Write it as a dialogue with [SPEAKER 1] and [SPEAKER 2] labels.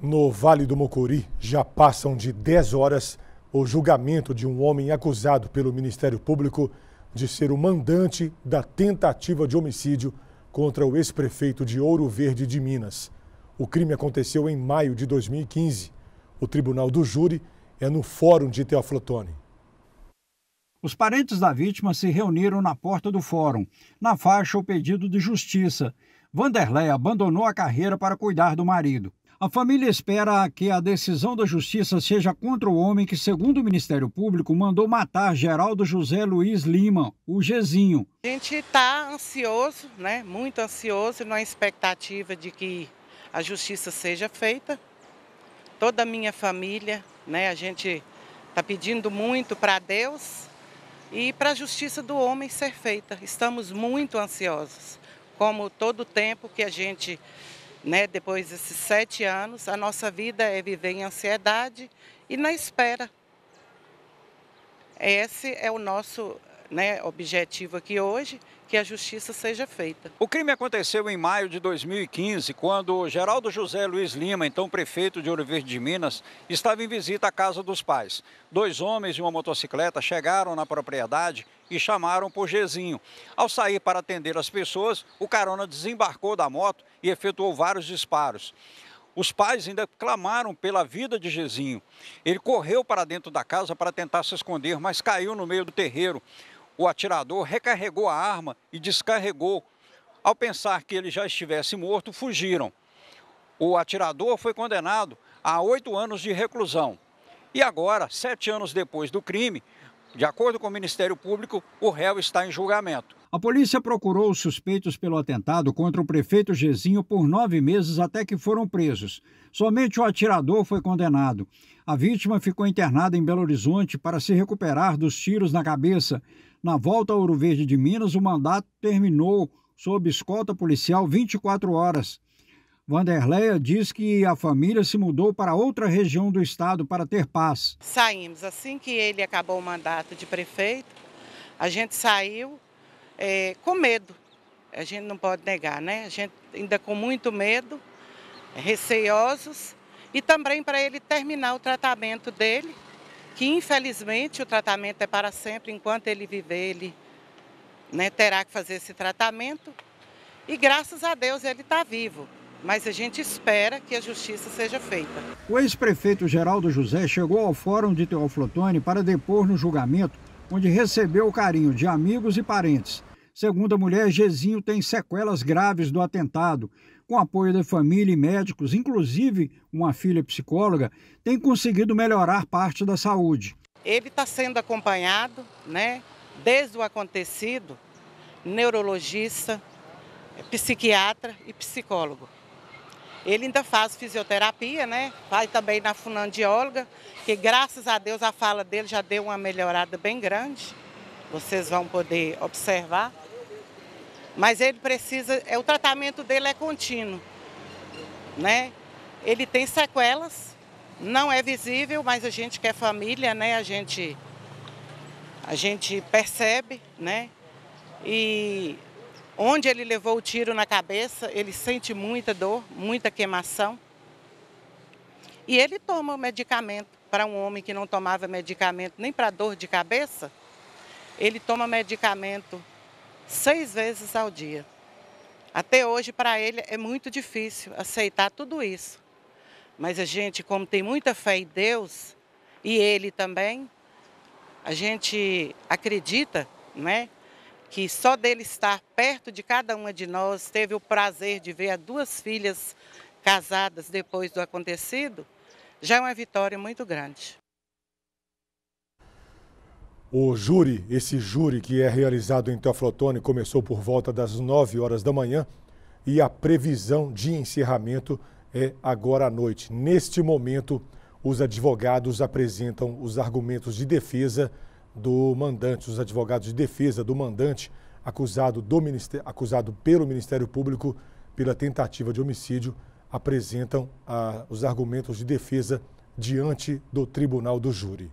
[SPEAKER 1] No Vale do Mocori, já passam de 10 horas o julgamento de um homem acusado pelo Ministério Público de ser o mandante da tentativa de homicídio contra o ex-prefeito de Ouro Verde de Minas. O crime aconteceu em maio de 2015. O tribunal do júri é no Fórum de Teoflotone. Os parentes da vítima se reuniram na porta do fórum, na faixa o
[SPEAKER 2] pedido de justiça. Vanderlei abandonou a carreira para cuidar do marido. A família espera que a decisão da justiça seja contra o homem que, segundo o Ministério Público, mandou matar Geraldo José Luiz Lima, o Gezinho.
[SPEAKER 3] A gente está ansioso, né? Muito ansioso, na expectativa de que a justiça seja feita. Toda a minha família, né? A gente está pedindo muito para Deus e para a justiça do homem ser feita. Estamos muito ansiosos, como todo tempo que a gente né, depois desses sete anos, a nossa vida é viver em ansiedade e na espera. Esse é o nosso né, objetivo aqui hoje, que a justiça seja feita.
[SPEAKER 2] O crime aconteceu em maio de 2015, quando Geraldo José Luiz Lima, então prefeito de Ouro Verde de Minas, estava em visita à casa dos pais. Dois homens e uma motocicleta chegaram na propriedade e chamaram por Gezinho. Ao sair para atender as pessoas, o carona desembarcou da moto e efetuou vários disparos. Os pais ainda clamaram pela vida de Gezinho. Ele correu para dentro da casa para tentar se esconder, mas caiu no meio do terreiro o atirador recarregou a arma e descarregou. Ao pensar que ele já estivesse morto, fugiram. O atirador foi condenado a oito anos de reclusão. E agora, sete anos depois do crime, de acordo com o Ministério Público, o réu está em julgamento. A polícia procurou os suspeitos pelo atentado contra o prefeito Gezinho por nove meses até que foram presos. Somente o atirador foi condenado. A vítima ficou internada em Belo Horizonte para se recuperar dos tiros na cabeça. Na volta a Ouro Verde de Minas, o mandato terminou sob escolta policial 24 horas. Vanderleia diz que a família se mudou para outra região do estado para ter paz.
[SPEAKER 3] Saímos. Assim que ele acabou o mandato de prefeito, a gente saiu é, com medo. A gente não pode negar, né? A gente ainda com muito medo, receiosos, e também para ele terminar o tratamento dele que infelizmente o tratamento é para sempre, enquanto ele viver, ele né, terá que fazer esse tratamento. E graças a Deus ele está vivo mas a gente espera que a justiça seja feita.
[SPEAKER 2] O ex-prefeito Geraldo José chegou ao Fórum de Teoflotone para depor no julgamento, onde recebeu o carinho de amigos e parentes. Segundo a mulher, Jezinho tem sequelas graves do atentado. Com apoio da família e médicos, inclusive uma filha psicóloga, tem conseguido melhorar parte da saúde.
[SPEAKER 3] Ele está sendo acompanhado, né? Desde o acontecido, neurologista, psiquiatra e psicólogo. Ele ainda faz fisioterapia, né? Vai também na funandióloga, que graças a Deus a fala dele já deu uma melhorada bem grande. Vocês vão poder observar. Mas ele precisa, é, o tratamento dele é contínuo, né? Ele tem sequelas, não é visível, mas a gente que é família, né? A gente, a gente percebe, né? E onde ele levou o tiro na cabeça, ele sente muita dor, muita queimação. E ele toma medicamento. Para um homem que não tomava medicamento nem para dor de cabeça, ele toma medicamento seis vezes ao dia. Até hoje, para ele, é muito difícil aceitar tudo isso. Mas a gente, como tem muita fé em Deus, e ele também, a gente acredita né, que só dele estar perto de cada uma de nós, teve o prazer de ver as duas filhas casadas depois do acontecido, já é uma vitória muito grande.
[SPEAKER 1] O júri, esse júri que é realizado em Teoflotone, começou por volta das 9 horas da manhã e a previsão de encerramento é agora à noite. Neste momento, os advogados apresentam os argumentos de defesa do mandante, os advogados de defesa do mandante acusado, do acusado pelo Ministério Público pela tentativa de homicídio apresentam ah, os argumentos de defesa diante do tribunal do júri.